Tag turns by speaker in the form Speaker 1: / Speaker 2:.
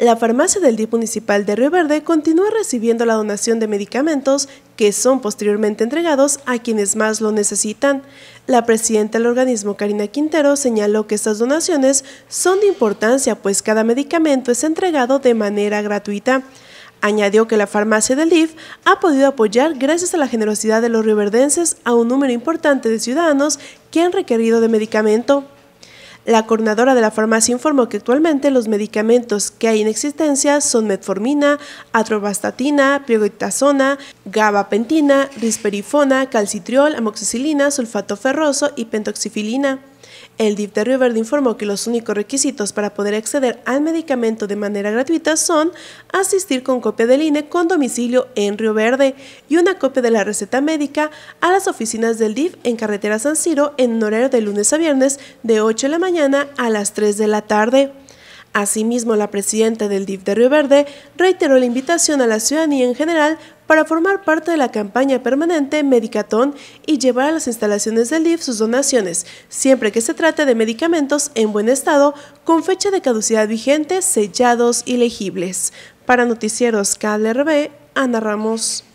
Speaker 1: La farmacia del DIF municipal de Río Verde continúa recibiendo la donación de medicamentos que son posteriormente entregados a quienes más lo necesitan. La presidenta del organismo, Karina Quintero, señaló que estas donaciones son de importancia pues cada medicamento es entregado de manera gratuita. Añadió que la farmacia del DIF ha podido apoyar gracias a la generosidad de los rioverdenses a un número importante de ciudadanos que han requerido de medicamento. La coordinadora de la farmacia informó que actualmente los medicamentos que hay en existencia son metformina, atrovastatina, priogitazona, gabapentina, risperifona, calcitriol, amoxicilina, sulfato ferroso y pentoxifilina. El DIF de Río Verde informó que los únicos requisitos para poder acceder al medicamento de manera gratuita son asistir con copia del INE con domicilio en Río Verde y una copia de la receta médica a las oficinas del DIF en carretera San Ciro en horario de lunes a viernes de 8 de la mañana a las 3 de la tarde. Asimismo, la presidenta del DIF de Río Verde reiteró la invitación a la ciudadanía en general para formar parte de la campaña permanente Medicatón y llevar a las instalaciones del DIF sus donaciones, siempre que se trate de medicamentos en buen estado, con fecha de caducidad vigente, sellados y legibles. Para Noticieros KLRB, Ana Ramos.